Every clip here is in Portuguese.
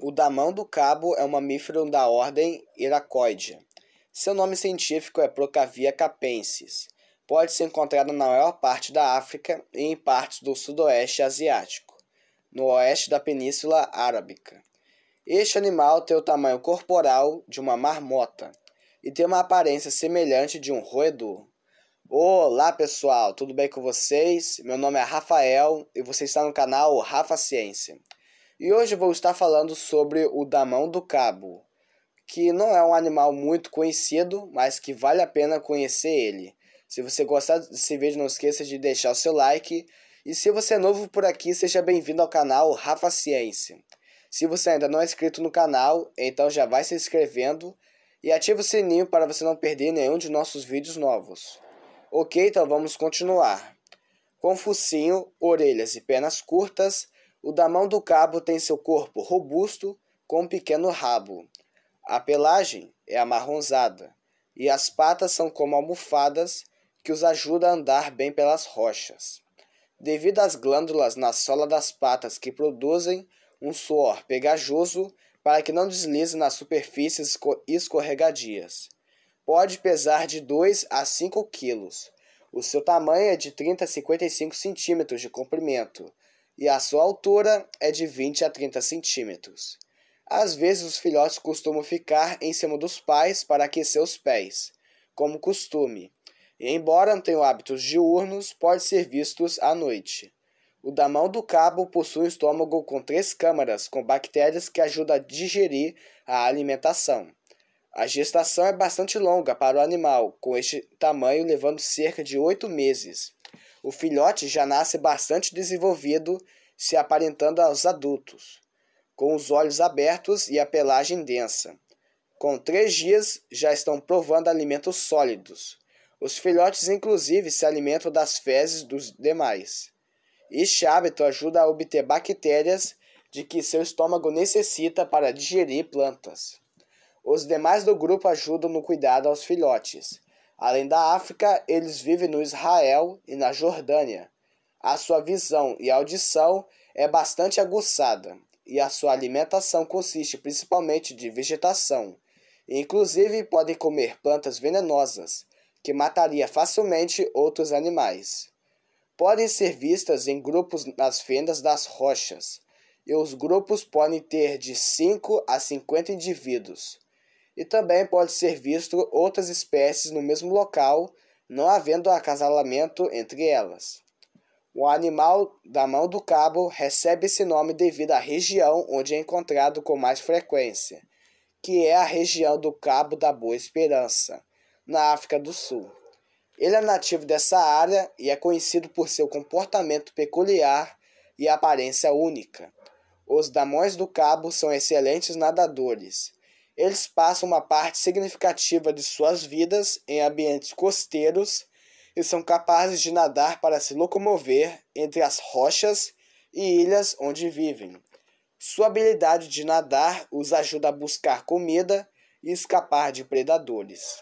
O damão do cabo é um mamífero da ordem Iracoidea. Seu nome científico é Procavia capensis. Pode ser encontrado na maior parte da África e em partes do sudoeste asiático, no oeste da Península Arábica. Este animal tem o tamanho corporal de uma marmota e tem uma aparência semelhante de um roedor. Olá pessoal, tudo bem com vocês? Meu nome é Rafael e você está no canal Rafa Ciência. E hoje vou estar falando sobre o damão do cabo, que não é um animal muito conhecido, mas que vale a pena conhecer ele. Se você gostar desse vídeo, não esqueça de deixar o seu like. E se você é novo por aqui, seja bem-vindo ao canal Rafa Ciência. Se você ainda não é inscrito no canal, então já vai se inscrevendo e ativa o sininho para você não perder nenhum de nossos vídeos novos. Ok, então vamos continuar. Com focinho, orelhas e pernas curtas, o damão do cabo tem seu corpo robusto com um pequeno rabo. A pelagem é amarronzada e as patas são como almofadas que os ajudam a andar bem pelas rochas. Devido às glândulas na sola das patas que produzem um suor pegajoso para que não deslize nas superfícies escorregadias. Pode pesar de 2 a 5 quilos. O seu tamanho é de 30 a 55 centímetros de comprimento e a sua altura é de 20 a 30 centímetros. Às vezes, os filhotes costumam ficar em cima dos pais para aquecer os pés, como costume, e embora não tenham hábitos diurnos, pode ser vistos à noite. O damão do cabo possui um estômago com três câmaras, com bactérias que ajudam a digerir a alimentação. A gestação é bastante longa para o animal, com este tamanho levando cerca de oito meses. O filhote já nasce bastante desenvolvido, se aparentando aos adultos, com os olhos abertos e a pelagem densa. Com três dias, já estão provando alimentos sólidos. Os filhotes, inclusive, se alimentam das fezes dos demais. Este hábito ajuda a obter bactérias de que seu estômago necessita para digerir plantas. Os demais do grupo ajudam no cuidado aos filhotes, Além da África, eles vivem no Israel e na Jordânia. A sua visão e audição é bastante aguçada, e a sua alimentação consiste principalmente de vegetação. Inclusive, podem comer plantas venenosas, que mataria facilmente outros animais. Podem ser vistas em grupos nas fendas das rochas, e os grupos podem ter de 5 a 50 indivíduos e também pode ser visto outras espécies no mesmo local, não havendo acasalamento entre elas. O animal da mão do cabo recebe esse nome devido à região onde é encontrado com mais frequência, que é a região do Cabo da Boa Esperança, na África do Sul. Ele é nativo dessa área e é conhecido por seu comportamento peculiar e aparência única. Os damões do cabo são excelentes nadadores eles passam uma parte significativa de suas vidas em ambientes costeiros e são capazes de nadar para se locomover entre as rochas e ilhas onde vivem. Sua habilidade de nadar os ajuda a buscar comida e escapar de predadores.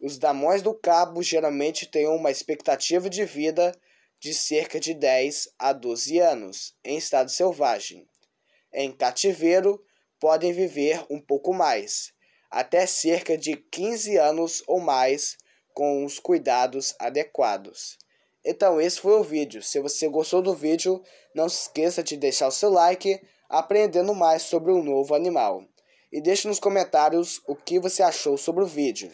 Os damões do cabo geralmente têm uma expectativa de vida de cerca de 10 a 12 anos em estado selvagem. Em cativeiro, podem viver um pouco mais, até cerca de 15 anos ou mais, com os cuidados adequados. Então, esse foi o vídeo. Se você gostou do vídeo, não se esqueça de deixar o seu like, aprendendo mais sobre um novo animal. E deixe nos comentários o que você achou sobre o vídeo.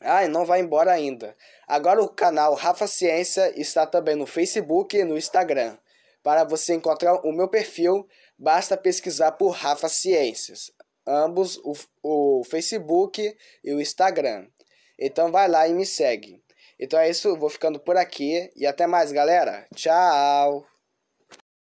Ah, e não vai embora ainda. Agora o canal Rafa Ciência está também no Facebook e no Instagram. Para você encontrar o meu perfil, basta pesquisar por Rafa Ciências, ambos o, o Facebook e o Instagram. Então vai lá e me segue. Então é isso, vou ficando por aqui e até mais, galera. Tchau!